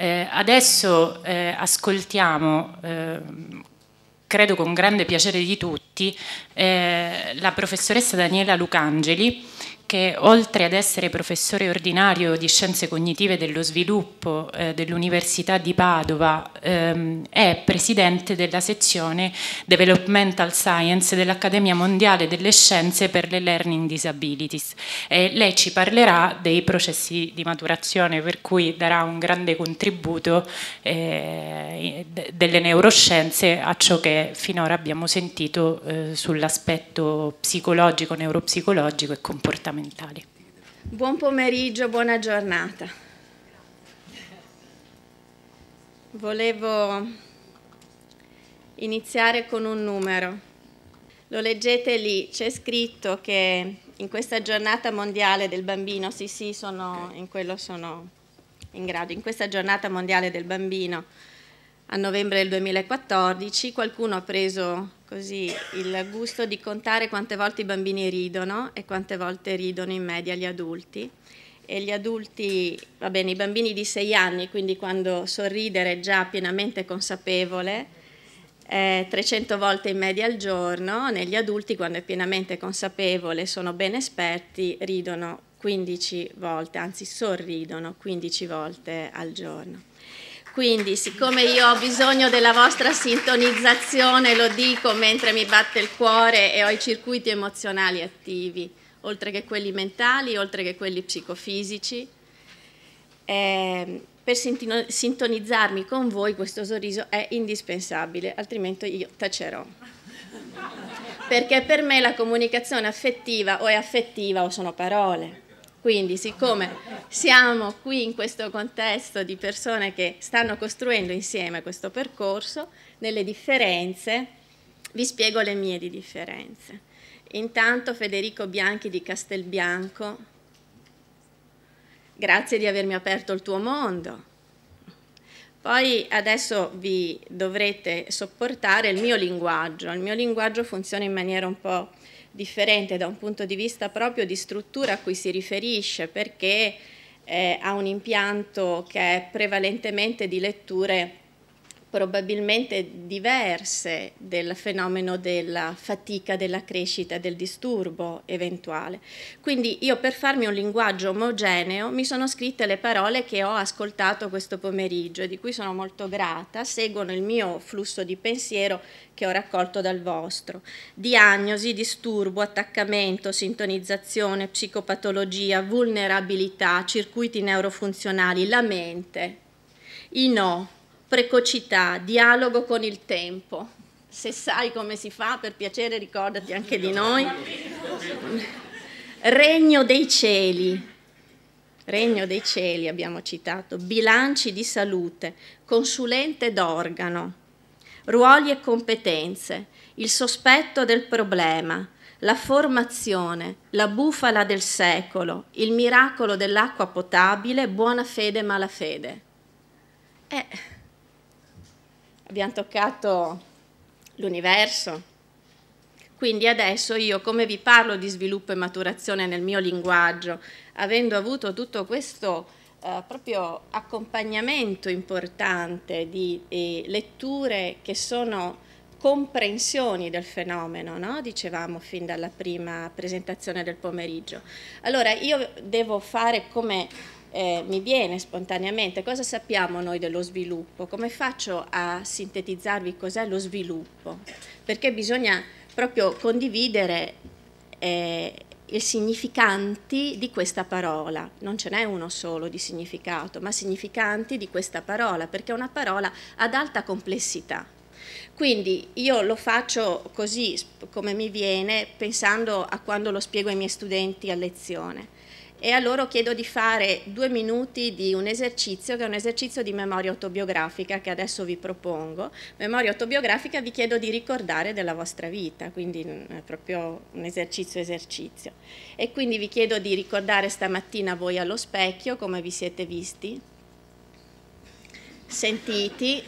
Eh, adesso eh, ascoltiamo, eh, credo con grande piacere di tutti, eh, la professoressa Daniela Lucangeli che oltre ad essere professore ordinario di scienze cognitive dello sviluppo eh, dell'Università di Padova, ehm, è presidente della sezione Developmental Science dell'Accademia Mondiale delle Scienze per le Learning Disabilities. E lei ci parlerà dei processi di maturazione, per cui darà un grande contributo eh, delle neuroscienze a ciò che finora abbiamo sentito eh, sull'aspetto psicologico, neuropsicologico e comportamentale fondamentali. Buon pomeriggio, buona giornata. Volevo iniziare con un numero. Lo leggete lì, c'è scritto che in questa giornata mondiale del bambino, sì sì, sono, in quello sono in grado, in questa giornata mondiale del bambino a novembre del 2014 qualcuno ha preso così il gusto di contare quante volte i bambini ridono e quante volte ridono in media gli adulti. E gli adulti, va bene, i bambini di 6 anni, quindi quando sorridere è già pienamente consapevole, 300 volte in media al giorno, negli adulti quando è pienamente consapevole, sono ben esperti, ridono 15 volte, anzi sorridono 15 volte al giorno. Quindi, siccome io ho bisogno della vostra sintonizzazione, lo dico mentre mi batte il cuore e ho i circuiti emozionali attivi, oltre che quelli mentali, oltre che quelli psicofisici. Eh, per sintonizzarmi con voi questo sorriso è indispensabile, altrimenti io tacerò. Perché per me la comunicazione affettiva o è affettiva o sono parole. Quindi siccome siamo qui in questo contesto di persone che stanno costruendo insieme questo percorso, nelle differenze vi spiego le mie di differenze. Intanto Federico Bianchi di Castelbianco, grazie di avermi aperto il tuo mondo. Poi adesso vi dovrete sopportare il mio linguaggio, il mio linguaggio funziona in maniera un po' differente da un punto di vista proprio di struttura a cui si riferisce perché eh, ha un impianto che è prevalentemente di letture probabilmente diverse del fenomeno della fatica, della crescita, del disturbo eventuale. Quindi io per farmi un linguaggio omogeneo mi sono scritte le parole che ho ascoltato questo pomeriggio e di cui sono molto grata, seguono il mio flusso di pensiero che ho raccolto dal vostro. Diagnosi, disturbo, attaccamento, sintonizzazione, psicopatologia, vulnerabilità, circuiti neurofunzionali, la mente, i no, precocità, dialogo con il tempo. Se sai come si fa, per piacere ricordati anche di noi. Regno dei cieli, regno dei cieli abbiamo citato, bilanci di salute, consulente d'organo, ruoli e competenze, il sospetto del problema, la formazione, la bufala del secolo, il miracolo dell'acqua potabile, buona fede e malafede. Eh, abbiamo toccato l'universo. Quindi adesso io come vi parlo di sviluppo e maturazione nel mio linguaggio, avendo avuto tutto questo eh, proprio accompagnamento importante di eh, letture che sono comprensioni del fenomeno, no? dicevamo fin dalla prima presentazione del pomeriggio. Allora io devo fare come eh, mi viene spontaneamente. Cosa sappiamo noi dello sviluppo? Come faccio a sintetizzarvi cos'è lo sviluppo? Perché bisogna proprio condividere eh, i significanti di questa parola. Non ce n'è uno solo di significato, ma significanti di questa parola, perché è una parola ad alta complessità. Quindi io lo faccio così come mi viene, pensando a quando lo spiego ai miei studenti a lezione e a loro chiedo di fare due minuti di un esercizio che è un esercizio di memoria autobiografica che adesso vi propongo. Memoria autobiografica vi chiedo di ricordare della vostra vita, quindi è proprio un esercizio esercizio. E quindi vi chiedo di ricordare stamattina voi allo specchio come vi siete visti, sentiti,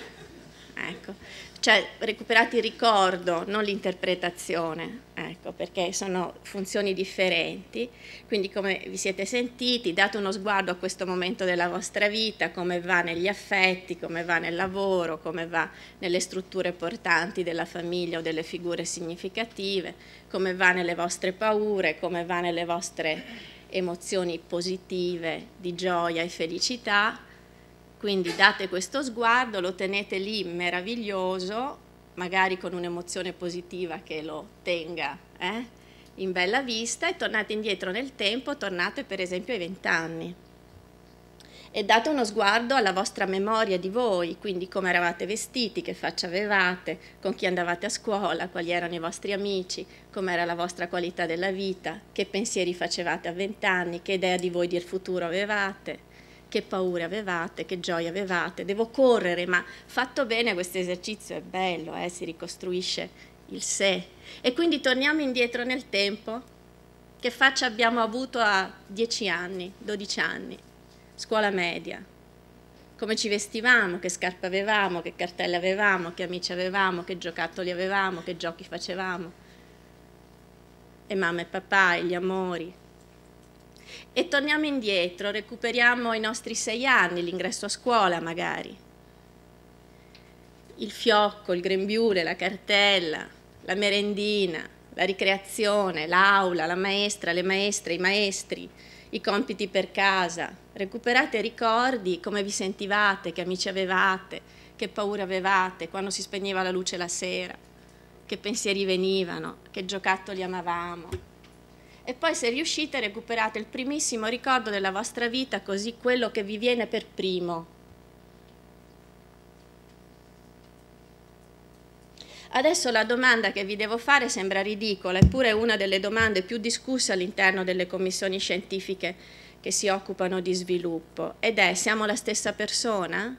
ecco, cioè recuperate il ricordo, non l'interpretazione, ecco, perché sono funzioni differenti, quindi come vi siete sentiti, date uno sguardo a questo momento della vostra vita, come va negli affetti, come va nel lavoro, come va nelle strutture portanti della famiglia o delle figure significative, come va nelle vostre paure, come va nelle vostre emozioni positive di gioia e felicità quindi date questo sguardo, lo tenete lì meraviglioso, magari con un'emozione positiva che lo tenga eh, in bella vista e tornate indietro nel tempo, tornate per esempio ai vent'anni e date uno sguardo alla vostra memoria di voi, quindi come eravate vestiti, che faccia avevate, con chi andavate a scuola, quali erano i vostri amici, com'era la vostra qualità della vita, che pensieri facevate a vent'anni, che idea di voi del futuro avevate che paure avevate, che gioia avevate, devo correre, ma fatto bene questo esercizio è bello, eh? si ricostruisce il sé. E quindi torniamo indietro nel tempo, che faccia abbiamo avuto a 10 anni, 12 anni, scuola media, come ci vestivamo, che scarpe avevamo, che cartelle avevamo, che amici avevamo, che giocattoli avevamo, che giochi facevamo. E mamma e papà, e gli amori, e torniamo indietro, recuperiamo i nostri sei anni, l'ingresso a scuola magari. Il fiocco, il grembiule, la cartella, la merendina, la ricreazione, l'aula, la maestra, le maestre, i maestri, i compiti per casa. Recuperate ricordi, come vi sentivate, che amici avevate, che paura avevate, quando si spegneva la luce la sera, che pensieri venivano, che giocattoli amavamo e poi se riuscite recuperate il primissimo ricordo della vostra vita, così quello che vi viene per primo. Adesso la domanda che vi devo fare sembra ridicola, eppure è una delle domande più discusse all'interno delle commissioni scientifiche che si occupano di sviluppo, ed è siamo la stessa persona?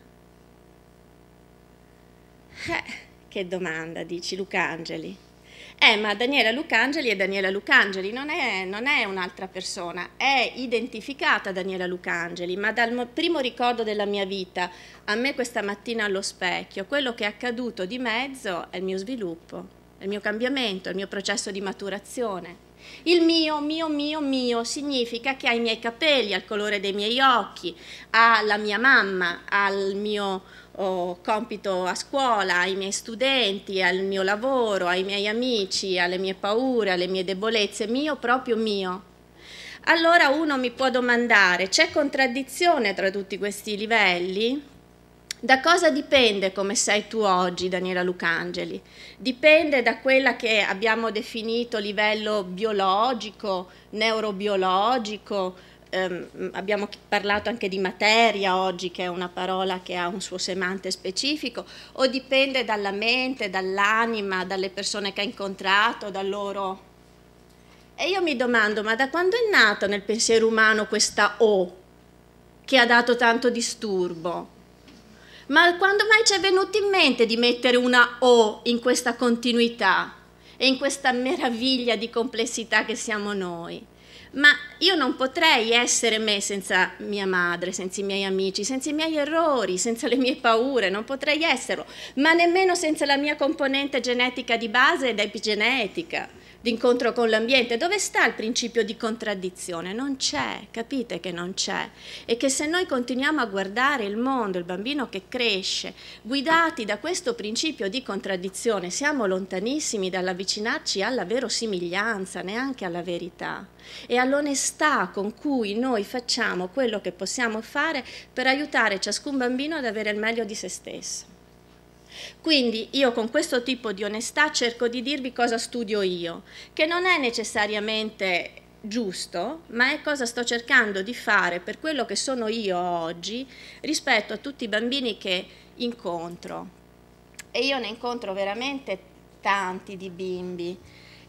Eh, che domanda, dici Lucangeli. Eh, ma Daniela Lucangeli è Daniela Lucangeli, non è, non è un'altra persona, è identificata Daniela Lucangeli, ma dal primo ricordo della mia vita, a me questa mattina allo specchio, quello che è accaduto di mezzo è il mio sviluppo, è il mio cambiamento, è il mio processo di maturazione. Il mio, mio, mio, mio significa che ha i miei capelli, ha il colore dei miei occhi, ha la mia mamma, ha il mio oh, compito a scuola, ai miei studenti, al mio lavoro, ai miei amici, alle mie paure, alle mie debolezze, mio proprio mio. Allora uno mi può domandare, c'è contraddizione tra tutti questi livelli? Da cosa dipende come sei tu oggi, Daniela Lucangeli? Dipende da quella che abbiamo definito livello biologico, neurobiologico, ehm, abbiamo parlato anche di materia oggi, che è una parola che ha un suo semante specifico, o dipende dalla mente, dall'anima, dalle persone che ha incontrato, dal loro... E io mi domando, ma da quando è nata nel pensiero umano questa O che ha dato tanto disturbo? Ma quando mai ci è venuto in mente di mettere una O in questa continuità e in questa meraviglia di complessità che siamo noi? ma io non potrei essere me senza mia madre, senza i miei amici, senza i miei errori, senza le mie paure, non potrei esserlo, ma nemmeno senza la mia componente genetica di base ed epigenetica d'incontro con l'ambiente, dove sta il principio di contraddizione? Non c'è, capite che non c'è e che se noi continuiamo a guardare il mondo, il bambino che cresce, guidati da questo principio di contraddizione, siamo lontanissimi dall'avvicinarci alla verosimiglianza, neanche alla verità e all'onestà con cui noi facciamo quello che possiamo fare per aiutare ciascun bambino ad avere il meglio di se stesso. Quindi io con questo tipo di onestà cerco di dirvi cosa studio io, che non è necessariamente giusto, ma è cosa sto cercando di fare per quello che sono io oggi rispetto a tutti i bambini che incontro. E io ne incontro veramente tanti di bimbi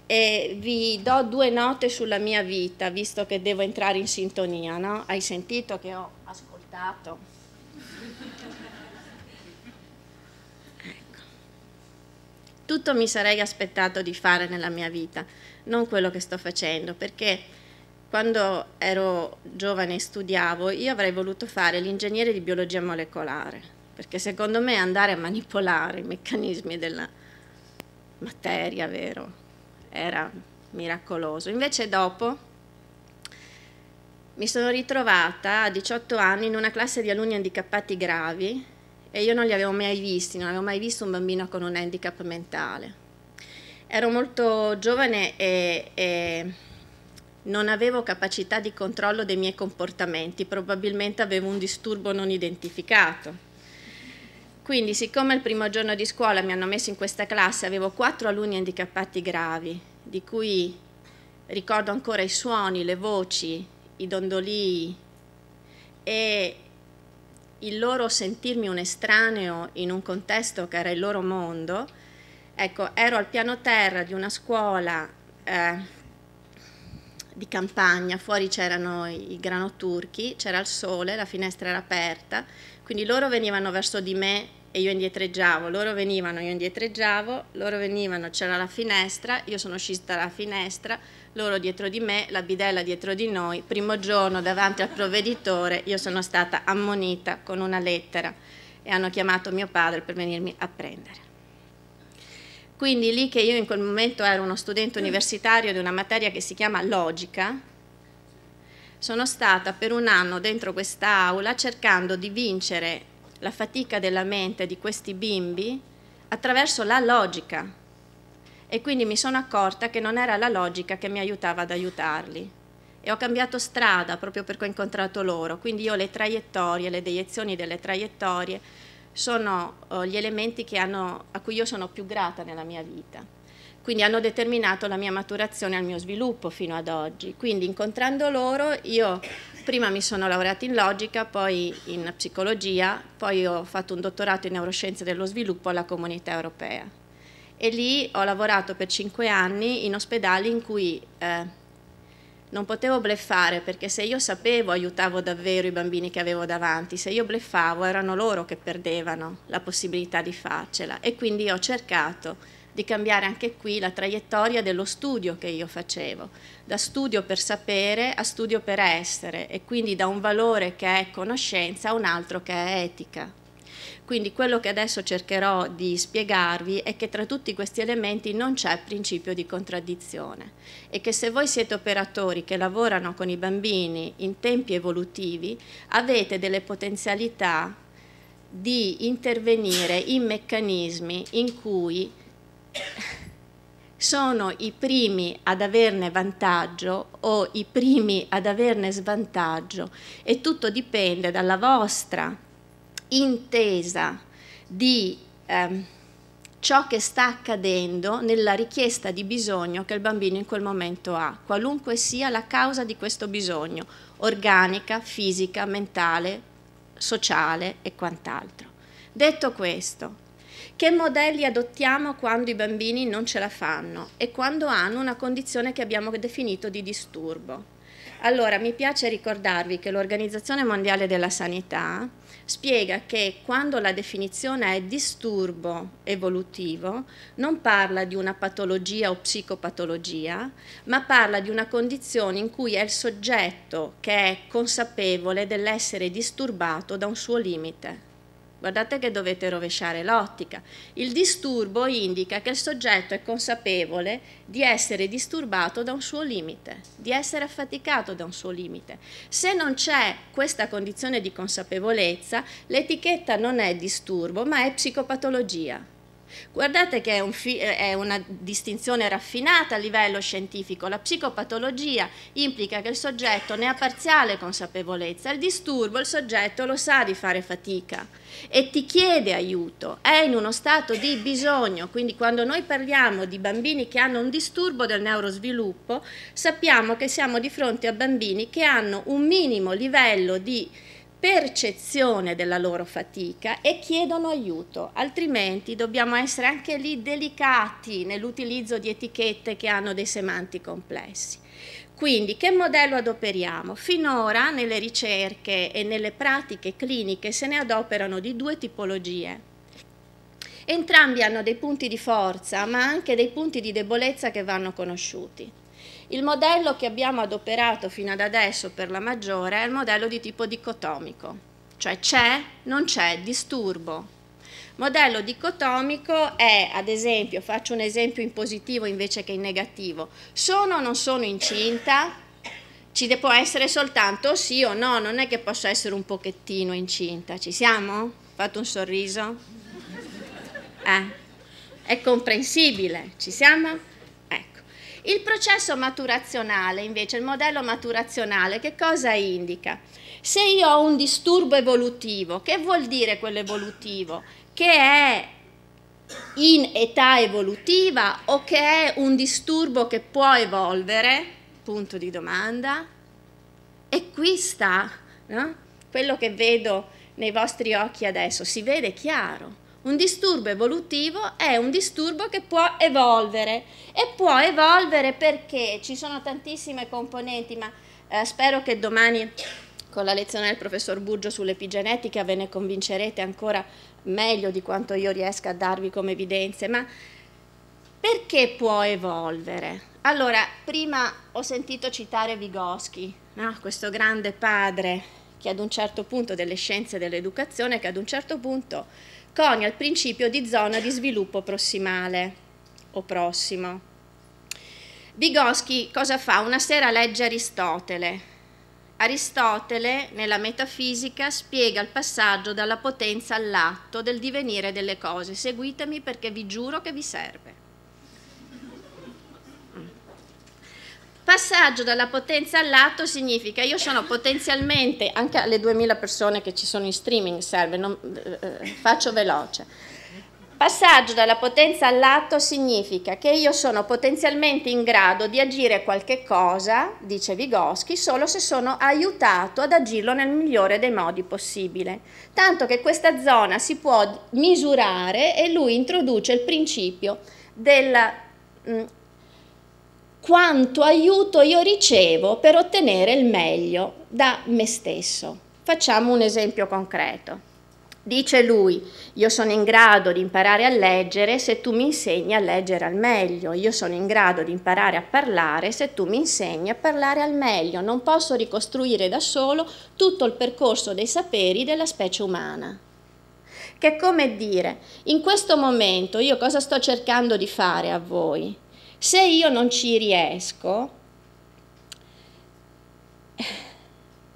e vi do due note sulla mia vita, visto che devo entrare in sintonia, no? Hai sentito che ho ascoltato? tutto mi sarei aspettato di fare nella mia vita, non quello che sto facendo, perché quando ero giovane e studiavo io avrei voluto fare l'ingegnere di biologia molecolare, perché secondo me andare a manipolare i meccanismi della materia, vero, era miracoloso. Invece dopo mi sono ritrovata a 18 anni in una classe di alunni handicappati gravi e io non li avevo mai visti, non avevo mai visto un bambino con un handicap mentale. Ero molto giovane e, e non avevo capacità di controllo dei miei comportamenti, probabilmente avevo un disturbo non identificato. Quindi, siccome il primo giorno di scuola mi hanno messo in questa classe, avevo quattro alunni handicappati gravi, di cui ricordo ancora i suoni, le voci, i dondolii e il loro sentirmi un estraneo in un contesto che era il loro mondo, ecco, ero al piano terra di una scuola eh, di campagna, fuori c'erano i grano turchi, c'era il sole, la finestra era aperta, quindi loro venivano verso di me e io indietreggiavo, loro venivano, io indietreggiavo, loro venivano, c'era la finestra, io sono uscita dalla finestra, loro dietro di me, la bidella dietro di noi, primo giorno davanti al provveditore io sono stata ammonita con una lettera e hanno chiamato mio padre per venirmi a prendere. Quindi lì che io in quel momento ero uno studente universitario di una materia che si chiama logica, sono stata per un anno dentro questa aula cercando di vincere la fatica della mente di questi bimbi attraverso la logica. E quindi mi sono accorta che non era la logica che mi aiutava ad aiutarli. E ho cambiato strada proprio perché ho incontrato loro. Quindi io le traiettorie, le deiezioni delle traiettorie sono eh, gli elementi hanno, a cui io sono più grata nella mia vita. Quindi hanno determinato la mia maturazione il mio sviluppo fino ad oggi. Quindi incontrando loro io Prima mi sono laureata in logica, poi in psicologia, poi ho fatto un dottorato in neuroscienze dello sviluppo alla comunità europea. E lì ho lavorato per cinque anni in ospedali in cui eh, non potevo bleffare perché se io sapevo aiutavo davvero i bambini che avevo davanti, se io bleffavo erano loro che perdevano la possibilità di farcela e quindi ho cercato di cambiare anche qui la traiettoria dello studio che io facevo, da studio per sapere a studio per essere e quindi da un valore che è conoscenza a un altro che è etica. Quindi quello che adesso cercherò di spiegarvi è che tra tutti questi elementi non c'è principio di contraddizione e che se voi siete operatori che lavorano con i bambini in tempi evolutivi avete delle potenzialità di intervenire in meccanismi in cui sono i primi ad averne vantaggio o i primi ad averne svantaggio e tutto dipende dalla vostra intesa di eh, ciò che sta accadendo nella richiesta di bisogno che il bambino in quel momento ha, qualunque sia la causa di questo bisogno, organica, fisica, mentale, sociale e quant'altro. Detto questo, che modelli adottiamo quando i bambini non ce la fanno e quando hanno una condizione che abbiamo definito di disturbo? Allora, mi piace ricordarvi che l'Organizzazione Mondiale della Sanità spiega che quando la definizione è disturbo evolutivo, non parla di una patologia o psicopatologia, ma parla di una condizione in cui è il soggetto che è consapevole dell'essere disturbato da un suo limite. Guardate che dovete rovesciare l'ottica. Il disturbo indica che il soggetto è consapevole di essere disturbato da un suo limite, di essere affaticato da un suo limite. Se non c'è questa condizione di consapevolezza, l'etichetta non è disturbo, ma è psicopatologia. Guardate che è, un eh, è, una distinzione raffinata a livello scientifico. La psicopatologia implica che il soggetto ne ha parziale consapevolezza. Il disturbo, il soggetto lo sa di fare fatica e ti chiede aiuto, è in uno stato di bisogno. Quindi quando noi parliamo di bambini che hanno un disturbo del neurosviluppo, sappiamo che siamo di fronte a bambini che hanno un minimo livello di percezione della loro fatica e chiedono aiuto, altrimenti dobbiamo essere anche lì delicati nell'utilizzo di etichette che hanno dei semanti complessi. Quindi che modello adoperiamo? Finora nelle ricerche e nelle pratiche cliniche se ne adoperano di due tipologie. Entrambi hanno dei punti di forza ma anche dei punti di debolezza che vanno conosciuti. Il modello che abbiamo adoperato fino ad adesso per la maggiore è il modello di tipo dicotomico, cioè c'è, non c'è, disturbo. Modello dicotomico è, ad esempio, faccio un esempio in positivo invece che in negativo, sono o non sono incinta? Ci può essere soltanto sì o no, non è che posso essere un pochettino incinta. Ci siamo? Fate un sorriso? Eh, è comprensibile, ci siamo? Il processo maturazionale, invece, il modello maturazionale, che cosa indica? Se io ho un disturbo evolutivo, che vuol dire quello evolutivo? Che è in età evolutiva o che è un disturbo che può evolvere? Punto di domanda. E qui sta no? quello che vedo nei vostri occhi adesso, si vede chiaro. Un disturbo evolutivo è un disturbo che può evolvere e può evolvere perché ci sono tantissime componenti, ma eh, spero che domani con la lezione del professor Burgio sull'epigenetica ve ne convincerete ancora meglio di quanto io riesca a darvi come evidenze, ma perché può evolvere? Allora, prima ho sentito citare Vygotsky, no? questo grande padre che ad un certo punto delle scienze dell'educazione, che ad un certo punto conia il principio di zona di sviluppo prossimale o prossimo. Vygotsky cosa fa? Una sera legge Aristotele. Aristotele nella metafisica spiega il passaggio dalla potenza all'atto del divenire delle cose. Seguitemi perché vi giuro che vi serve. Passaggio dalla potenza all'atto significa io sono potenzialmente, anche alle 2000 persone che ci sono in streaming serve, non, eh, eh faccio veloce. Passaggio dalla potenza all'atto significa che io sono potenzialmente in grado di agire qualche cosa, dice Vygotsky, solo se sono aiutato ad agirlo nel migliore dei modi possibile. Tanto che questa zona si può misurare e lui introduce il principio della mh, mm, quanto aiuto io ricevo per ottenere il meglio da me stesso. Facciamo un esempio concreto. Dice lui, io sono in grado di imparare a leggere se tu mi insegni a leggere al meglio, io sono in grado di imparare a parlare se tu mi insegni a parlare al meglio, non posso ricostruire da solo tutto il percorso dei saperi della specie umana. Che è come dire, in questo momento io cosa sto cercando di fare a voi? Se io non ci riesco,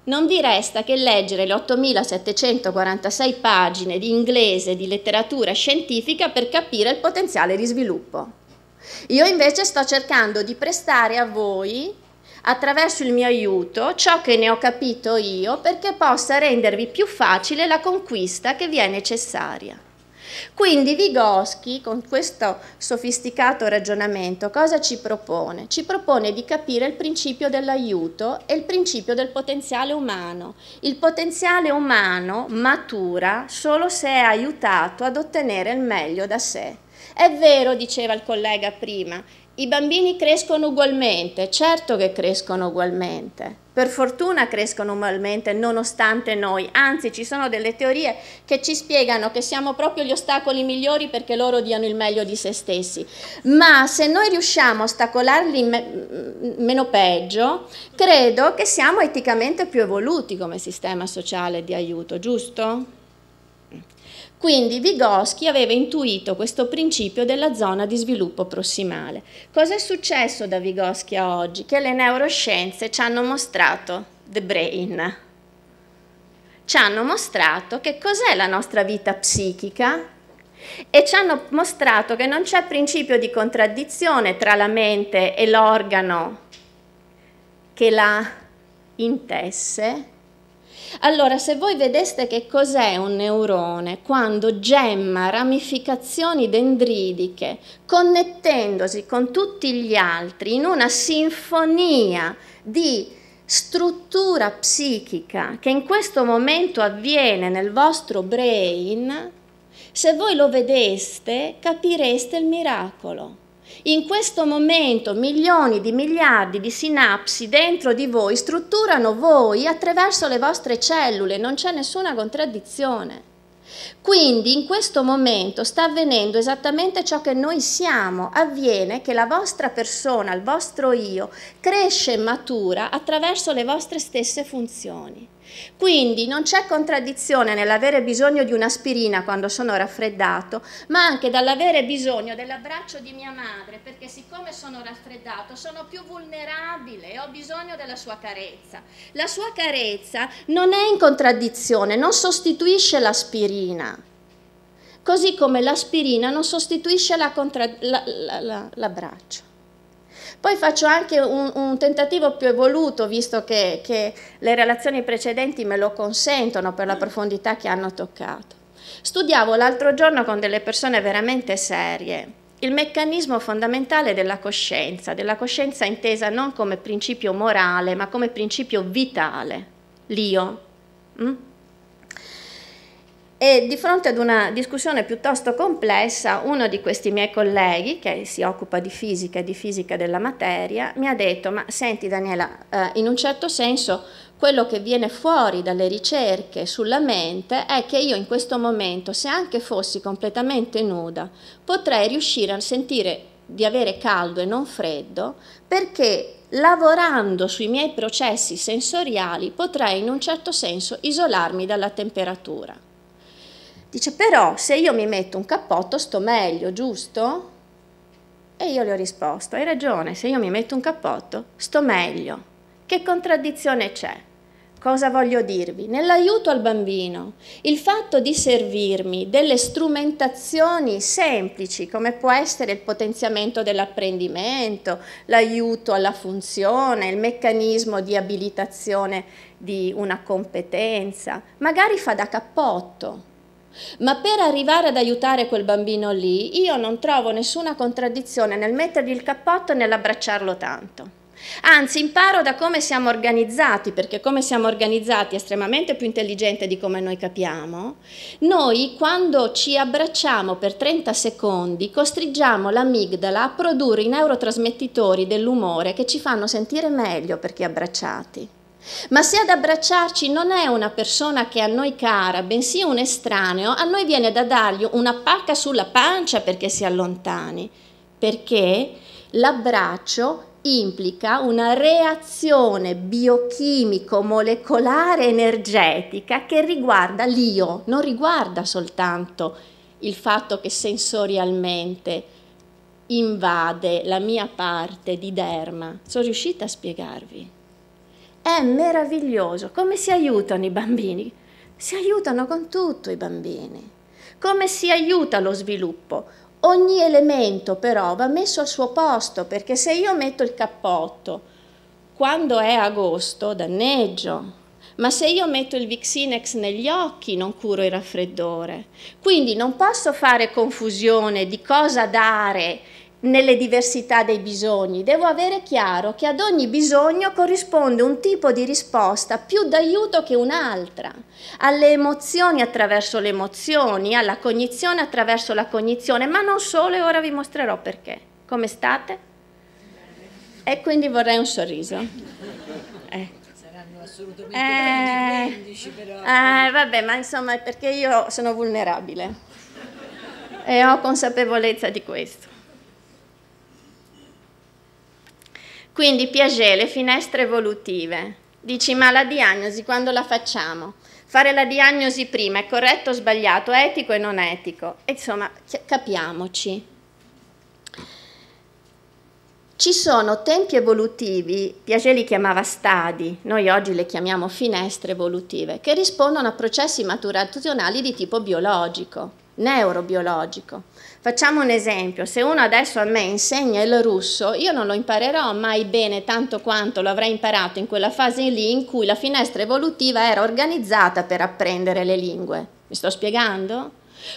non vi resta che leggere le 8746 pagine di inglese, di letteratura scientifica per capire il potenziale di sviluppo. Io invece sto cercando di prestare a voi, attraverso il mio aiuto, ciò che ne ho capito io perché possa rendervi più facile la conquista che vi è necessaria. Quindi Vygotsky, con questo sofisticato ragionamento, cosa ci propone? Ci propone di capire il principio dell'aiuto e il principio del potenziale umano. Il potenziale umano matura solo se è aiutato ad ottenere il meglio da sé. È vero, diceva il collega prima, i bambini crescono ugualmente, certo che crescono ugualmente. Per fortuna crescono ugualmente nonostante noi, anzi ci sono delle teorie che ci spiegano che siamo proprio gli ostacoli migliori perché loro diano il meglio di se stessi. Ma se noi riusciamo a ostacolarli me meno peggio, credo che siamo eticamente più evoluti come sistema sociale di aiuto, giusto? Quindi Vygotsky aveva intuito questo principio della zona di sviluppo prossimale. Cosa è successo da Vygotsky a oggi? Che le neuroscienze ci hanno mostrato the brain. Ci hanno mostrato che cos'è la nostra vita psichica e ci hanno mostrato che non c'è principio di contraddizione tra la mente e l'organo che la intesse allora, se voi vedeste che cos'è un neurone, quando gemma ramificazioni dendridiche, connettendosi con tutti gli altri in una sinfonia di struttura psichica che in questo momento avviene nel vostro brain, se voi lo vedeste capireste il miracolo. In questo momento milioni di miliardi di sinapsi dentro di voi strutturano voi attraverso le vostre cellule, non c'è nessuna contraddizione. Quindi in questo momento sta avvenendo esattamente ciò che noi siamo, avviene che la vostra persona, il vostro io, cresce e matura attraverso le vostre stesse funzioni. Quindi non c'è contraddizione nell'avere bisogno di un'aspirina quando sono raffreddato, ma anche dall'avere bisogno dell'abbraccio di mia madre, perché siccome sono raffreddato sono più vulnerabile e ho bisogno della sua carezza. La sua carezza non è in contraddizione, non sostituisce l'aspirina. Così come l'aspirina non sostituisce l'abbraccio. La poi faccio anche un, un tentativo più evoluto, visto che, che le relazioni precedenti me lo consentono per la mm. profondità che hanno toccato. Studiavo l'altro giorno con delle persone veramente serie il meccanismo fondamentale della coscienza, della coscienza intesa non come principio morale, ma come principio vitale, l'io. Mm? E di fronte ad una discussione piuttosto complessa, uno di questi miei colleghi, che si occupa di fisica e di fisica della materia, mi ha detto, ma senti Daniela, eh, in un certo senso quello che viene fuori dalle ricerche sulla mente è che io in questo momento, se anche fossi completamente nuda, potrei riuscire a sentire di avere caldo e non freddo, perché lavorando sui miei processi sensoriali potrei in un certo senso isolarmi dalla temperatura. Dice però se io mi metto un cappotto sto meglio, giusto? E io le ho risposto, hai ragione, se io mi metto un cappotto sto meglio. Che contraddizione c'è? Cosa voglio dirvi? Nell'aiuto al bambino, il fatto di servirmi delle strumentazioni semplici, come può essere il potenziamento dell'apprendimento, l'aiuto alla funzione, il meccanismo di abilitazione di una competenza, magari fa da cappotto, ma per arrivare ad aiutare quel bambino lì, io non trovo nessuna contraddizione nel mettergli il cappotto e nell'abbracciarlo tanto. Anzi, imparo da come siamo organizzati, perché come siamo organizzati è estremamente più intelligente di come noi capiamo. Noi, quando ci abbracciamo per 30 secondi, costringiamo l'amigdala a produrre i neurotrasmettitori dell'umore che ci fanno sentire meglio perché abbracciati. Ma se ad abbracciarci non è una persona che a noi cara, bensì un estraneo, a noi viene da dargli una pacca sulla pancia perché si allontani, perché l'abbraccio implica una reazione biochimico, molecolare, energetica che riguarda l'io, non riguarda soltanto il fatto che sensorialmente invade la mia parte di derma. Sono riuscita a spiegarvi. È meraviglioso come si aiutano i bambini. Si aiutano con tutto i bambini. Come si aiuta lo sviluppo? Ogni elemento però va messo al suo posto perché se io metto il cappotto quando è agosto danneggio, ma se io metto il Vixinex negli occhi non curo il raffreddore. Quindi non posso fare confusione di cosa dare nelle diversità dei bisogni. Devo avere chiaro che ad ogni bisogno corrisponde un tipo di risposta più d'aiuto che un'altra. Alle emozioni attraverso le emozioni, alla cognizione attraverso la cognizione, ma non solo e ora vi mostrerò perché. Come state? E quindi vorrei un sorriso. Eh. Saranno assolutamente eh, però. Eh, vabbè, ma insomma, è perché io sono vulnerabile e ho consapevolezza di questo. Quindi Piaget, le finestre evolutive. Dici ma la diagnosi quando la facciamo? Fare la diagnosi prima è corretto o sbagliato, etico e non etico. Insomma, capiamoci. Ci sono tempi evolutivi, Piaget li chiamava stadi, noi oggi le chiamiamo finestre evolutive, che rispondono a processi maturazionali di tipo biologico neurobiologico. Facciamo un esempio, se uno adesso a me insegna il russo, io non lo imparerò mai bene tanto quanto lo avrei imparato in quella fase lì in cui la finestra evolutiva era organizzata per apprendere le lingue. Mi sto spiegando?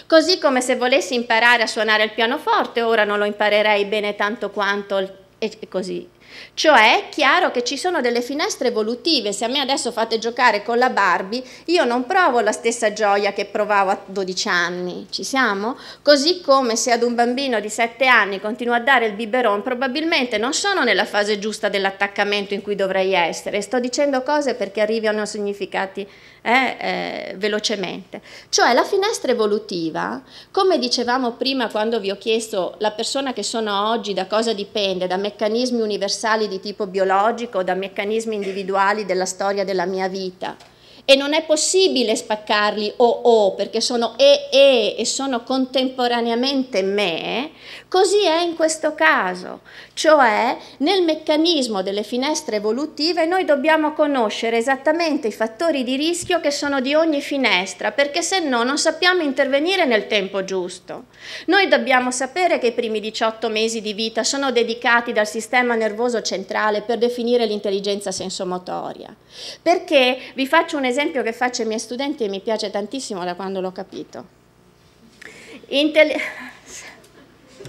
Così come se volessi imparare a suonare il pianoforte, ora non lo imparerei bene tanto quanto e così. Cioè è chiaro che ci sono delle finestre evolutive, se a me adesso fate giocare con la Barbie, io non provo la stessa gioia che provavo a 12 anni, ci siamo? Così come se ad un bambino di 7 anni continuo a dare il biberon, probabilmente non sono nella fase giusta dell'attaccamento in cui dovrei essere, sto dicendo cose perché arrivano a significati eh, eh, velocemente. Cioè la finestra evolutiva, come dicevamo prima quando vi ho chiesto la persona che sono oggi da cosa dipende, da meccanismi universali, universali di tipo biologico, da meccanismi individuali della storia della mia vita, e non è possibile spaccarli o o perché sono e e e sono contemporaneamente me, così è in questo caso, cioè nel meccanismo delle finestre evolutive noi dobbiamo conoscere esattamente i fattori di rischio che sono di ogni finestra, perché se no non sappiamo intervenire nel tempo giusto. Noi dobbiamo sapere che i primi 18 mesi di vita sono dedicati dal sistema nervoso centrale per definire l'intelligenza sensomotoria. Perché vi faccio un esempio esempio che faccio ai miei studenti e mi piace tantissimo da quando l'ho capito. Intelli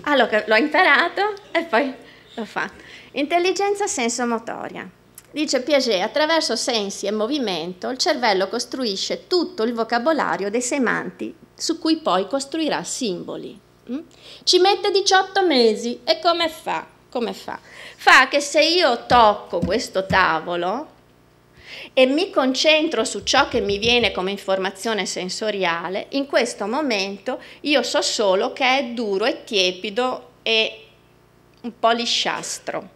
ah, l'ho imparato e poi lo fa. Intelligenza sensomotoria. Dice Piaget, attraverso sensi e movimento il cervello costruisce tutto il vocabolario dei semanti su cui poi costruirà simboli. Mm? Ci mette 18 mesi e come fa? Come fa? Fa che se io tocco questo tavolo, e mi concentro su ciò che mi viene come informazione sensoriale, in questo momento io so solo che è duro e tiepido e un po' lisciastro.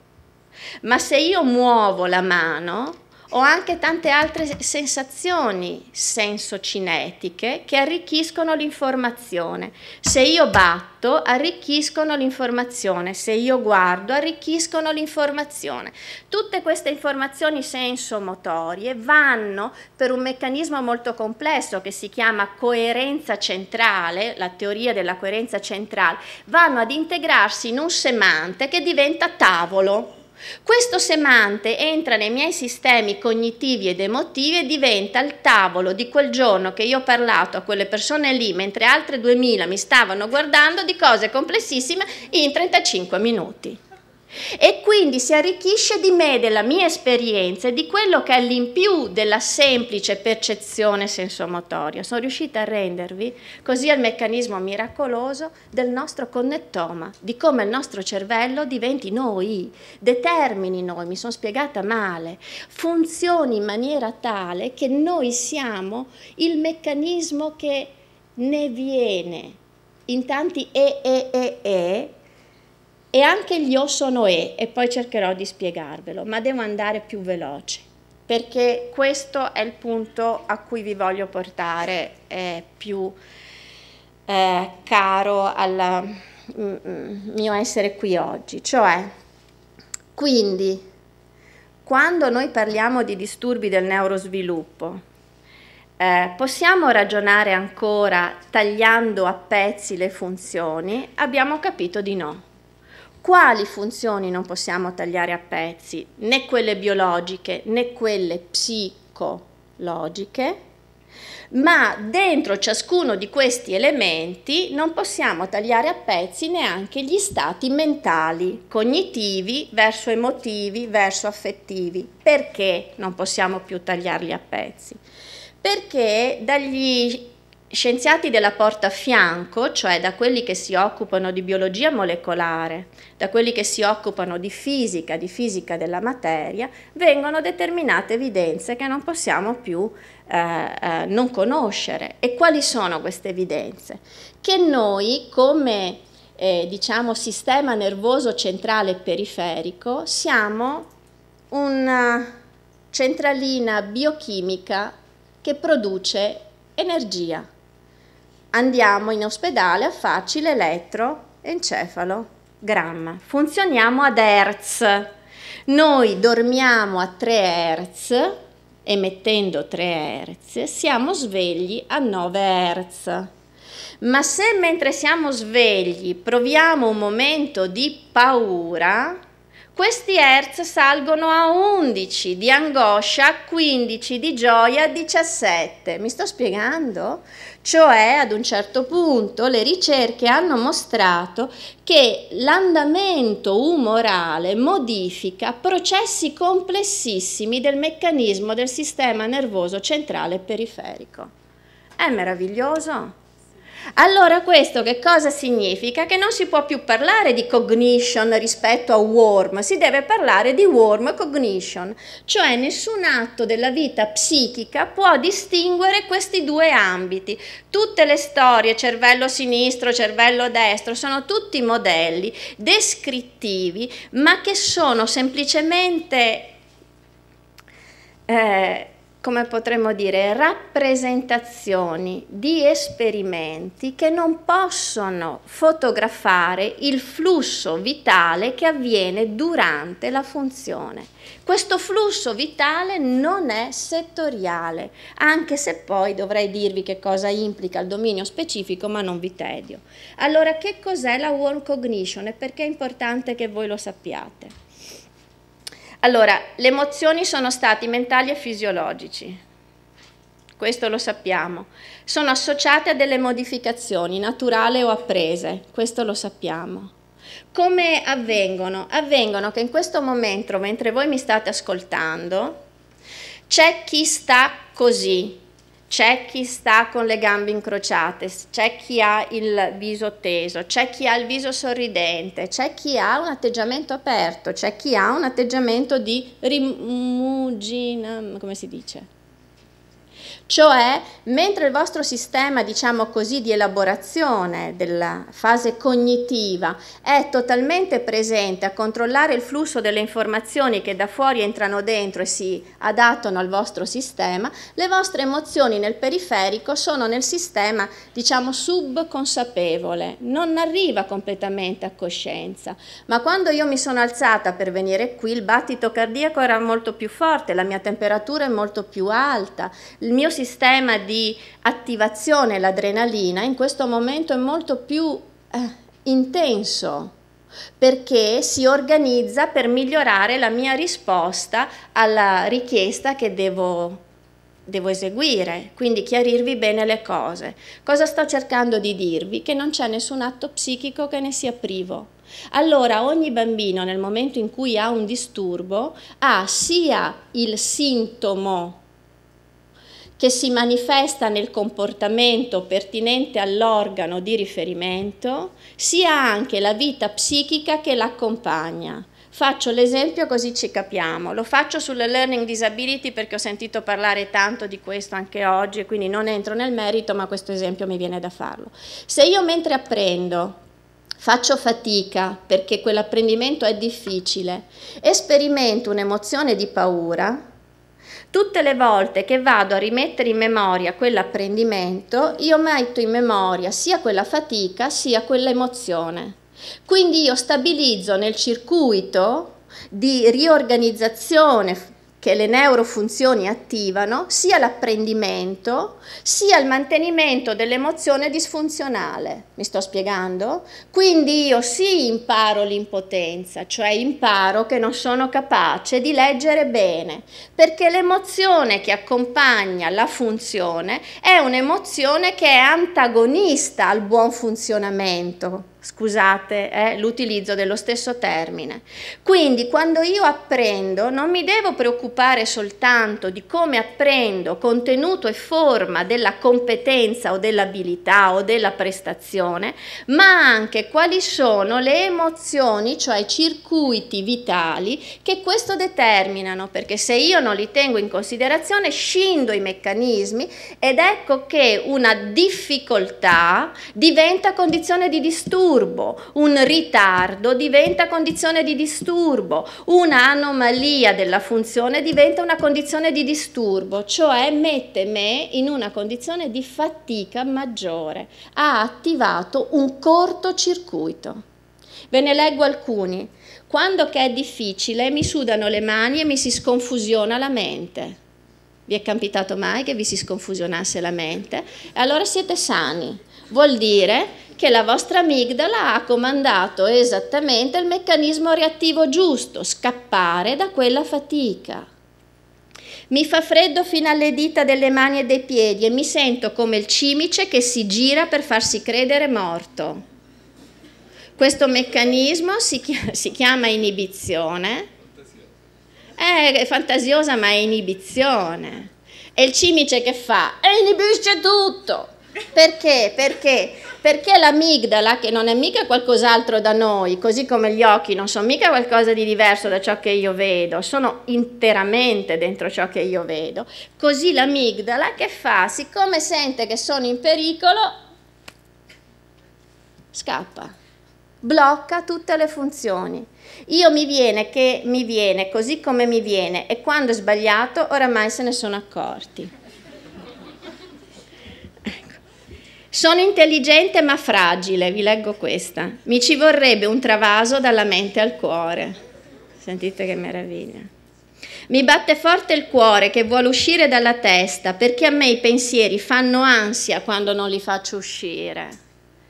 Ma se io muovo la mano, o anche tante altre sensazioni sensocinetiche che arricchiscono l'informazione. Se io batto, arricchiscono l'informazione, se io guardo, arricchiscono l'informazione. Tutte queste informazioni sensomotorie vanno per un meccanismo molto complesso che si chiama coerenza centrale, la teoria della coerenza centrale, vanno ad integrarsi in un semante che diventa tavolo. Questo semante entra nei miei sistemi cognitivi ed emotivi e diventa il tavolo di quel giorno che io ho parlato a quelle persone lì, mentre altre 2000 mi stavano guardando di cose complessissime in 35 minuti e quindi si arricchisce di me, della mia esperienza e di quello che è più della semplice percezione sensomotoria. Sono riuscita a rendervi così al meccanismo miracoloso del nostro connettoma, di come il nostro cervello diventi noi, determini noi, mi sono spiegata male, funzioni in maniera tale che noi siamo il meccanismo che ne viene in tanti e e e e e anche gli O sono E, e poi cercherò di spiegarvelo, ma devo andare più veloce, perché questo è il punto a cui vi voglio portare eh, più eh, caro al mm, mm, mio essere qui oggi. Cioè, quindi, quando noi parliamo di disturbi del neurosviluppo, eh, possiamo ragionare ancora tagliando a pezzi le funzioni? Abbiamo capito di no quali funzioni non possiamo tagliare a pezzi, né quelle biologiche né quelle psicologiche, ma dentro ciascuno di questi elementi non possiamo tagliare a pezzi neanche gli stati mentali, cognitivi verso emotivi, verso affettivi. Perché non possiamo più tagliarli a pezzi? Perché dagli scienziati della porta a fianco, cioè da quelli che si occupano di biologia molecolare, da quelli che si occupano di fisica, di fisica della materia, vengono determinate evidenze che non possiamo più eh, eh, non conoscere. E quali sono queste evidenze? Che noi come eh, diciamo, sistema nervoso centrale e periferico siamo una centralina biochimica che produce energia andiamo in ospedale a farci l'elettroencefalogramma. Funzioniamo ad Hertz. Noi dormiamo a 3 Hertz, emettendo 3 Hertz, siamo svegli a 9 Hertz. Ma se mentre siamo svegli proviamo un momento di paura, questi hertz salgono a 11, di angoscia 15, di gioia 17. Mi sto spiegando? Cioè, ad un certo punto le ricerche hanno mostrato che l'andamento umorale modifica processi complessissimi del meccanismo del sistema nervoso centrale periferico. È meraviglioso? Allora questo che cosa significa? Che non si può più parlare di cognition rispetto a warm, si deve parlare di warm cognition, cioè nessun atto della vita psichica può distinguere questi due ambiti. Tutte le storie, cervello sinistro, cervello destro, sono tutti modelli descrittivi, ma che sono semplicemente... Eh, come potremmo dire, rappresentazioni di esperimenti che non possono fotografare il flusso vitale che avviene durante la funzione. Questo flusso vitale non è settoriale, anche se poi dovrei dirvi che cosa implica il dominio specifico, ma non vi tedio. Allora, che cos'è la wall cognition e perché è importante che voi lo sappiate? Allora, le emozioni sono stati mentali e fisiologici, questo lo sappiamo. Sono associate a delle modificazioni naturali o apprese, questo lo sappiamo. Come avvengono? Avvengono che in questo momento, mentre voi mi state ascoltando, c'è chi sta così, c'è chi sta con le gambe incrociate, c'è chi ha il viso teso, c'è chi ha il viso sorridente, c'è chi ha un atteggiamento aperto, c'è chi ha un atteggiamento di rimugina, come si dice? Cioè, mentre il vostro sistema, diciamo così, di elaborazione della fase cognitiva è totalmente presente a controllare il flusso delle informazioni che da fuori entrano dentro e si adattano al vostro sistema, le vostre emozioni nel periferico sono nel sistema, diciamo, subconsapevole, non arriva completamente a coscienza. Ma quando io mi sono alzata per venire qui, il battito cardiaco era molto più forte, la mia temperatura è molto più alta, il mio sistema di attivazione, l'adrenalina, in questo momento è molto più eh, intenso perché si organizza per migliorare la mia risposta alla richiesta che devo, devo eseguire, quindi chiarirvi bene le cose. Cosa sto cercando di dirvi? Che non c'è nessun atto psichico che ne sia privo. Allora ogni bambino nel momento in cui ha un disturbo ha sia il sintomo che si manifesta nel comportamento pertinente all'organo di riferimento, sia anche la vita psichica che l'accompagna. Faccio l'esempio così ci capiamo, lo faccio sulle learning disability perché ho sentito parlare tanto di questo anche oggi, quindi non entro nel merito, ma questo esempio mi viene da farlo. Se io mentre apprendo faccio fatica perché quell'apprendimento è difficile e sperimento un'emozione di paura, Tutte le volte che vado a rimettere in memoria quell'apprendimento, io metto in memoria sia quella fatica sia quell'emozione. Quindi io stabilizzo nel circuito di riorganizzazione che le neurofunzioni attivano sia l'apprendimento sia il mantenimento dell'emozione disfunzionale. Mi sto spiegando? Quindi io sì imparo l'impotenza, cioè imparo che non sono capace di leggere bene, perché l'emozione che accompagna la funzione è un'emozione che è antagonista al buon funzionamento Scusate eh, l'utilizzo dello stesso termine. Quindi quando io apprendo non mi devo preoccupare soltanto di come apprendo contenuto e forma della competenza o dell'abilità o della prestazione, ma anche quali sono le emozioni, cioè i circuiti vitali che questo determinano, perché se io non li tengo in considerazione scindo i meccanismi ed ecco che una difficoltà diventa condizione di disturbo disturbo, un ritardo diventa condizione di disturbo, un'anomalia della funzione diventa una condizione di disturbo, cioè mette me in una condizione di fatica maggiore, ha attivato un cortocircuito. Ve ne leggo alcuni. Quando che è difficile mi sudano le mani e mi si sconfusiona la mente. Vi è capitato mai che vi si sconfusionasse la mente? E Allora siete sani. Vuol dire che la vostra amigdala ha comandato esattamente il meccanismo reattivo giusto, scappare da quella fatica. Mi fa freddo fino alle dita delle mani e dei piedi e mi sento come il cimice che si gira per farsi credere morto. Questo meccanismo si chiama, si chiama inibizione. Eh, è fantasiosa ma è inibizione. E il cimice che fa? E inibisce tutto. Perché? Perché? Perché l'amigdala, che non è mica qualcos'altro da noi, così come gli occhi non sono mica qualcosa di diverso da ciò che io vedo, sono interamente dentro ciò che io vedo. Così l'amigdala che fa? Siccome sente che sono in pericolo, scappa, blocca tutte le funzioni. Io mi viene che mi viene, così come mi viene, e quando è sbagliato oramai se ne sono accorti. Sono intelligente ma fragile, vi leggo questa. Mi ci vorrebbe un travaso dalla mente al cuore. Sentite che meraviglia. Mi batte forte il cuore che vuole uscire dalla testa perché a me i pensieri fanno ansia quando non li faccio uscire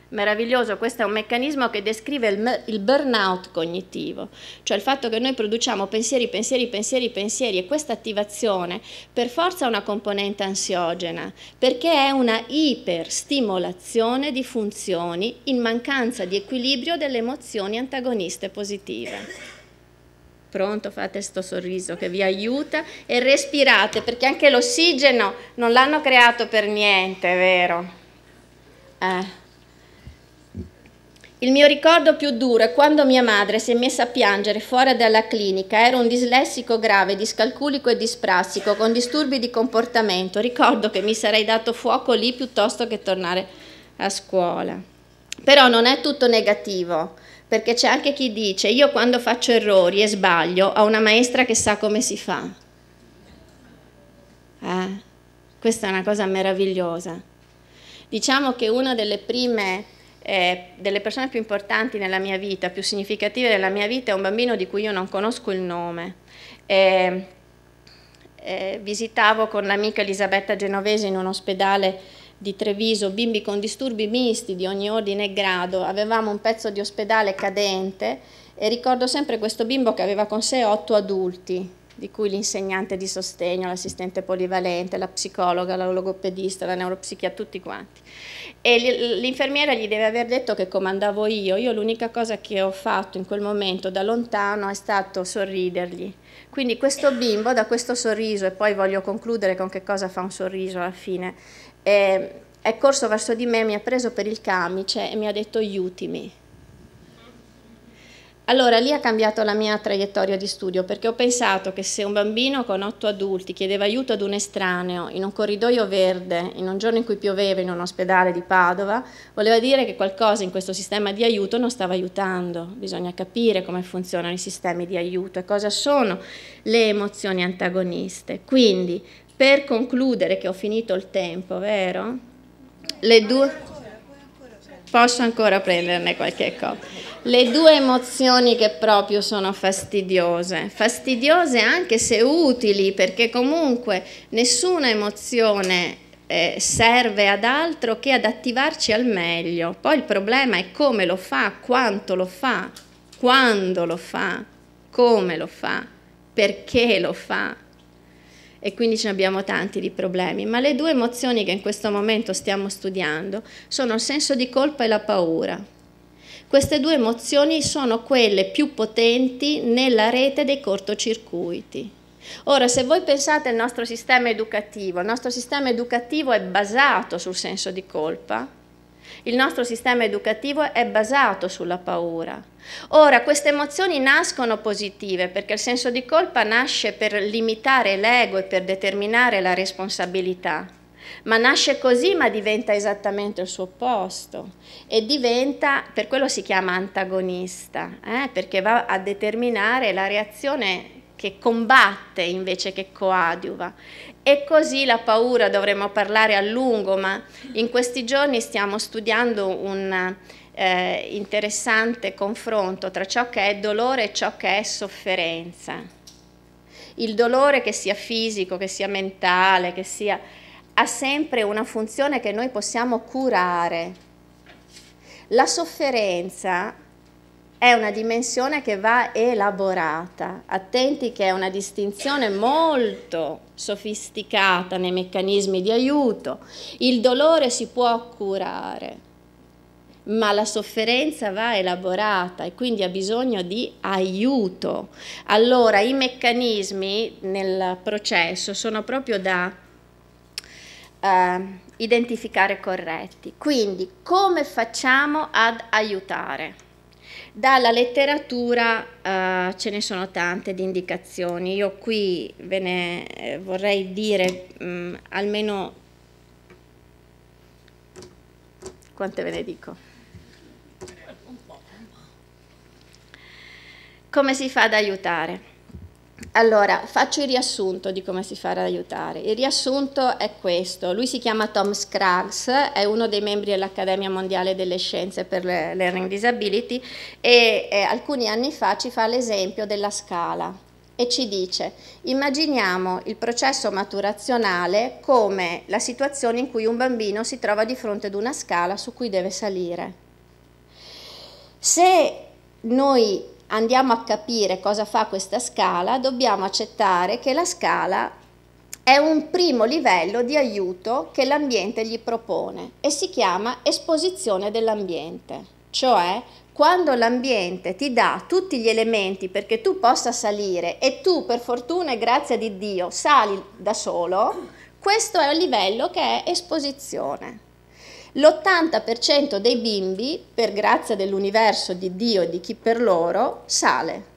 meraviglioso, questo è un meccanismo che descrive il, il, burnout cognitivo, cioè il fatto che noi produciamo pensieri, pensieri, pensieri, pensieri e questa attivazione per forza è una componente ansiogena, perché è una iperstimolazione di funzioni in mancanza di equilibrio delle emozioni antagoniste positive. Pronto, fate questo sorriso che vi aiuta e respirate perché anche l'ossigeno non l'hanno creato per niente, vero? Eh. Il mio ricordo più duro è quando mia madre si è messa a piangere fuori dalla clinica. Era un dislessico grave, discalculico e disprassico, con disturbi di comportamento. Ricordo che mi sarei dato fuoco lì piuttosto che tornare a scuola. Però non è tutto negativo, perché c'è anche chi dice, io quando faccio errori e sbaglio ho una maestra che sa come si fa. Eh, questa è una cosa meravigliosa. Diciamo che una delle prime eh, delle persone più importanti nella mia vita, più significative della mia vita, è un bambino di cui io non conosco il nome. Eh, eh, visitavo con l'amica Elisabetta Genovese in un ospedale di Treviso bimbi con disturbi misti di ogni ordine e grado, avevamo un pezzo di ospedale cadente e ricordo sempre questo bimbo che aveva con sé otto adulti, di cui l'insegnante di sostegno, l'assistente polivalente, la psicologa, la logopedista, la neuropsichia, tutti quanti e l'infermiera gli deve aver detto che comandavo io. Io l'unica cosa che ho fatto in quel momento da lontano è stato sorridergli. Quindi questo bimbo da questo sorriso, e poi voglio concludere con che cosa fa un sorriso alla fine, è, è corso verso di me, mi ha preso per il camice e mi ha detto aiutimi. Allora lì ha cambiato la mia traiettoria di studio perché ho pensato che se un bambino con otto adulti chiedeva aiuto ad un estraneo in un corridoio verde, in un giorno in cui pioveva in un ospedale di Padova, voleva dire che qualcosa in questo sistema di aiuto non stava aiutando. Bisogna capire come funzionano i sistemi di aiuto e cosa sono le emozioni antagoniste. Quindi, per concludere che ho finito il tempo, vero? Le due... Posso ancora prenderne qualche cosa le due emozioni che proprio sono fastidiose, fastidiose anche se utili, perché comunque nessuna emozione eh, serve ad altro che ad attivarci al meglio. Poi il problema è come lo fa, quanto lo fa, quando lo fa, come lo fa, perché lo fa. E quindi ce ne abbiamo tanti di problemi. Ma le due emozioni che in questo momento stiamo studiando sono il senso di colpa e la paura. Queste due emozioni sono quelle più potenti nella rete dei cortocircuiti. Ora, se voi pensate al nostro sistema educativo, il nostro sistema educativo è basato sul senso di colpa, il nostro sistema educativo è basato sulla paura. Ora, queste emozioni nascono positive perché il senso di colpa nasce per limitare l'ego e per determinare la responsabilità ma nasce così ma diventa esattamente il suo opposto e diventa, per quello si chiama antagonista, eh, perché va a determinare la reazione che combatte invece che coadiuva. E così la paura, dovremmo parlare a lungo, ma in questi giorni stiamo studiando un eh, interessante confronto tra ciò che è dolore e ciò che è sofferenza. Il dolore che sia fisico, che sia mentale, che sia ha sempre una funzione che noi possiamo curare. La sofferenza è una dimensione che va elaborata. Attenti che è una distinzione molto sofisticata nei meccanismi di aiuto. Il dolore si può curare, ma la sofferenza va elaborata e quindi ha bisogno di aiuto. Allora i meccanismi nel processo sono proprio da eh, identificare corretti. Quindi come facciamo ad aiutare? Dalla letteratura eh, ce ne sono tante di indicazioni, io qui ve ne eh, vorrei dire mh, mm, almeno quante ve ne dico? Come si fa ad aiutare? Allora, faccio il riassunto di come si fa ad aiutare. Il riassunto è questo. Lui si chiama Tom Scruggs, è uno dei membri dell'Accademia Mondiale delle Scienze per le Learning Disability e eh, alcuni anni fa ci fa l'esempio della scala e ci dice immaginiamo il processo maturazionale come la situazione in cui un bambino si trova di fronte ad una scala su cui deve salire. Se noi andiamo a capire cosa fa questa scala, dobbiamo accettare che la scala è un primo livello di aiuto che l'ambiente gli propone e si chiama esposizione dell'ambiente, cioè quando l'ambiente ti dà tutti gli elementi perché tu possa salire e tu per fortuna e grazia di Dio sali da solo, questo è il livello che è esposizione l'80% dei bimbi, per grazia dell'universo, di Dio e di chi per loro, sale.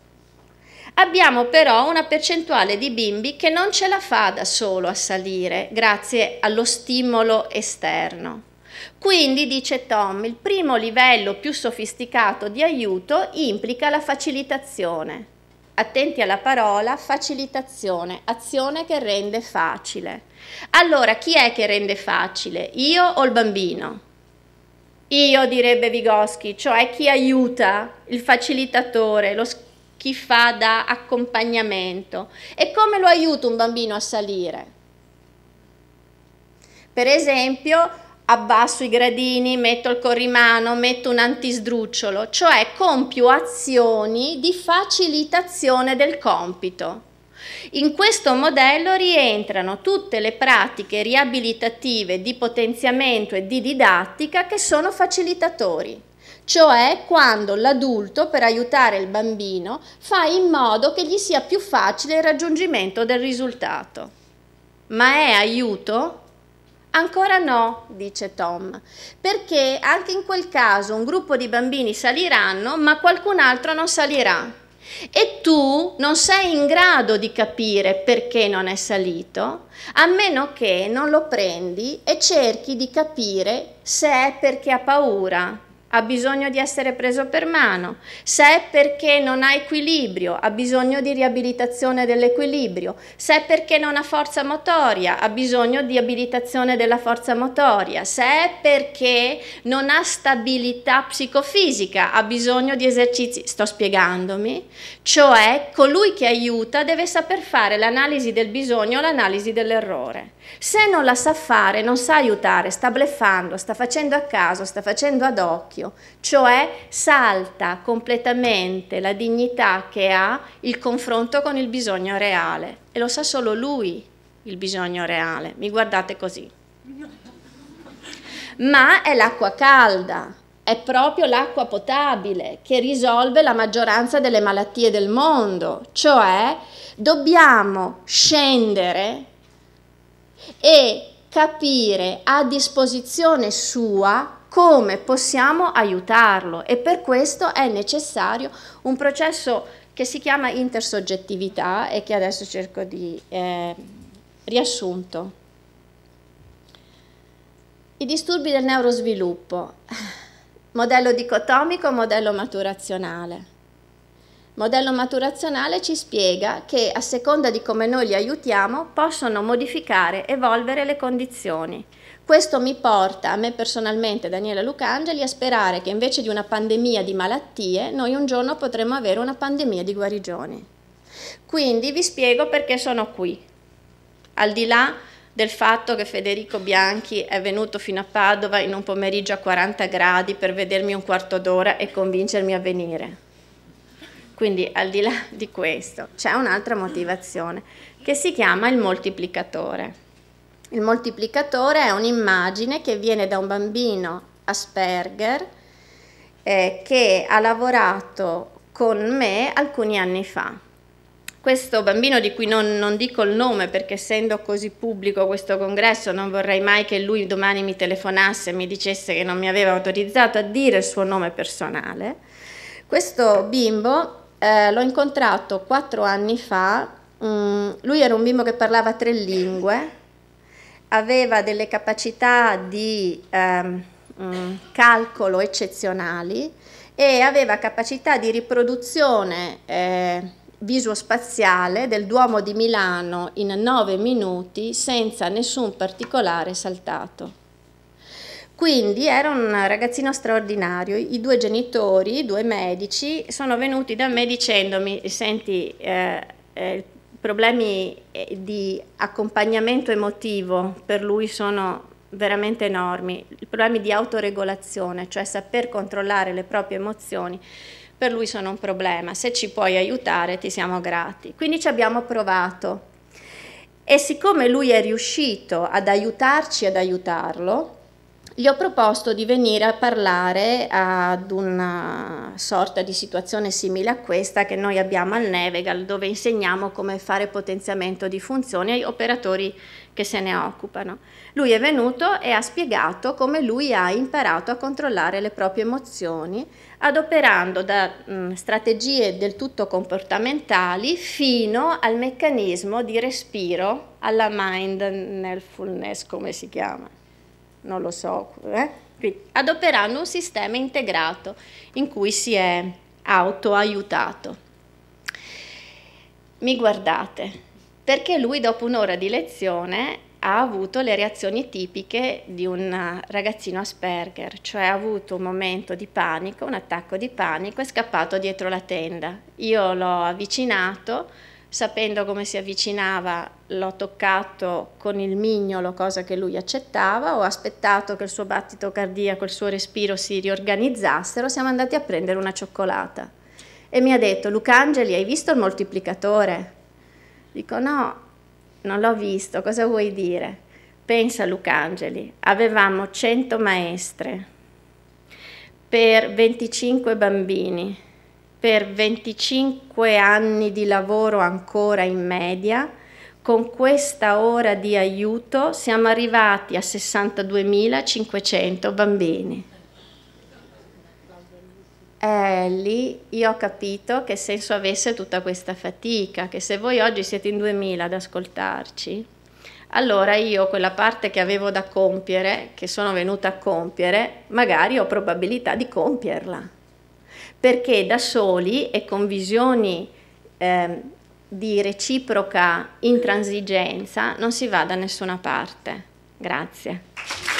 Abbiamo però una percentuale di bimbi che non ce la fa da solo a salire, grazie allo stimolo esterno. Quindi, dice Tom, il primo livello più sofisticato di aiuto implica la facilitazione. Attenti alla parola facilitazione, azione che rende facile. Allora, chi è che rende facile? Io o il bambino? Io, direbbe Vygotsky, cioè chi aiuta, il facilitatore, lo, chi fa da accompagnamento. E come lo aiuta un bambino a salire? Per esempio, abbasso i gradini, metto il corrimano, metto un antisdrucciolo, cioè compio azioni di facilitazione del compito. In questo modello rientrano tutte le pratiche riabilitative di potenziamento e di didattica che sono facilitatori cioè quando l'adulto per aiutare il bambino fa in modo che gli sia più facile il raggiungimento del risultato. Ma è aiuto? Ancora no, dice Tom, perché anche in quel caso un gruppo di bambini saliranno ma qualcun altro non salirà e tu non sei in grado di capire perché non è salito, a meno che non lo prendi e cerchi di capire se è perché ha paura ha bisogno di essere preso per mano, se è perché non ha equilibrio, ha bisogno di riabilitazione dell'equilibrio, se è perché non ha forza motoria, ha bisogno di abilitazione della forza motoria, se è perché non ha stabilità psicofisica, ha bisogno di esercizi, sto spiegandomi, cioè colui che aiuta deve saper fare l'analisi del bisogno, l'analisi dell'errore. Se non la sa fare, non sa aiutare, sta bleffando, sta facendo a caso, sta facendo ad occhio, cioè salta completamente la dignità che ha il confronto con il bisogno reale e lo sa solo lui il bisogno reale. Mi guardate così. Ma è l'acqua calda, è proprio l'acqua potabile che risolve la maggioranza delle malattie del mondo, cioè dobbiamo scendere e capire a disposizione sua come possiamo aiutarlo e per questo è necessario un processo che si chiama intersoggettività e che adesso cerco di eh, riassunto. I disturbi del neurosviluppo, modello dicotomico, modello maturazionale modello maturazionale ci spiega che a seconda di come noi li aiutiamo possono modificare, evolvere le condizioni. Questo mi porta, a me personalmente, Daniela Lucangeli, a sperare che invece di una pandemia di malattie, noi un giorno potremo avere una pandemia di guarigioni. Quindi vi spiego perché sono qui. Al di là del fatto che Federico Bianchi è venuto fino a Padova in un pomeriggio a 40 gradi per vedermi un quarto d'ora e convincermi a venire. Quindi al di là di questo c'è un'altra motivazione che si chiama il moltiplicatore. Il moltiplicatore è un'immagine che viene da un bambino Asperger eh, che ha lavorato con me alcuni anni fa. Questo bambino di cui non, non, dico il nome perché essendo così pubblico questo congresso non vorrei mai che lui domani mi telefonasse e mi dicesse che non mi aveva autorizzato a dire il suo nome personale, questo bimbo eh, l'ho incontrato quattro anni fa, mm, lui era un bimbo che parlava tre lingue, aveva delle capacità di ehm, mm, calcolo eccezionali e aveva capacità di riproduzione eh, visuospaziale del Duomo di Milano in nove minuti senza nessun particolare saltato. Quindi era un ragazzino straordinario, i due genitori, i due medici, sono venuti da me dicendomi, senti, eh, eh, problemi eh, di accompagnamento emotivo per lui sono veramente enormi, i problemi di autoregolazione, cioè saper controllare le proprie emozioni, per lui sono un problema, se ci puoi aiutare ti siamo grati. Quindi ci abbiamo provato e siccome lui è riuscito ad aiutarci, ad aiutarlo, gli ho proposto di venire a parlare ad una sorta di situazione simile a questa che noi abbiamo al Nevegal, dove insegniamo come fare potenziamento di funzioni agli operatori che se ne occupano. Lui è venuto e ha spiegato come lui ha imparato a controllare le proprie emozioni, adoperando da mh, mm, strategie del tutto comportamentali fino al meccanismo di respiro alla mindfulness, come si chiama non lo so, eh? adoperando un sistema integrato in cui si è autoaiutato. Mi guardate, perché lui dopo un'ora di lezione ha avuto le reazioni tipiche di un ragazzino Asperger, cioè ha avuto un momento di panico, un attacco di panico, è scappato dietro la tenda. Io l'ho avvicinato, sapendo come si avvicinava l'ho toccato con il mignolo, cosa che lui accettava, ho aspettato che il suo battito cardiaco, il suo respiro si riorganizzassero, siamo andati a prendere una cioccolata e mi ha detto Lucangeli hai visto il moltiplicatore? Dico no, non l'ho visto, cosa vuoi dire? Pensa Lucangeli, avevamo 100 maestre per 25 bambini per 25 anni di lavoro ancora in media, con questa ora di aiuto siamo arrivati a 62.500 bambini. Eh, lì io ho capito che senso avesse tutta questa fatica, che se voi oggi siete in 2.000 ad ascoltarci, allora io quella parte che avevo da compiere, che sono venuta a compiere, magari ho probabilità di compierla perché da soli e con visioni eh, di reciproca intransigenza non si va da nessuna parte. Grazie.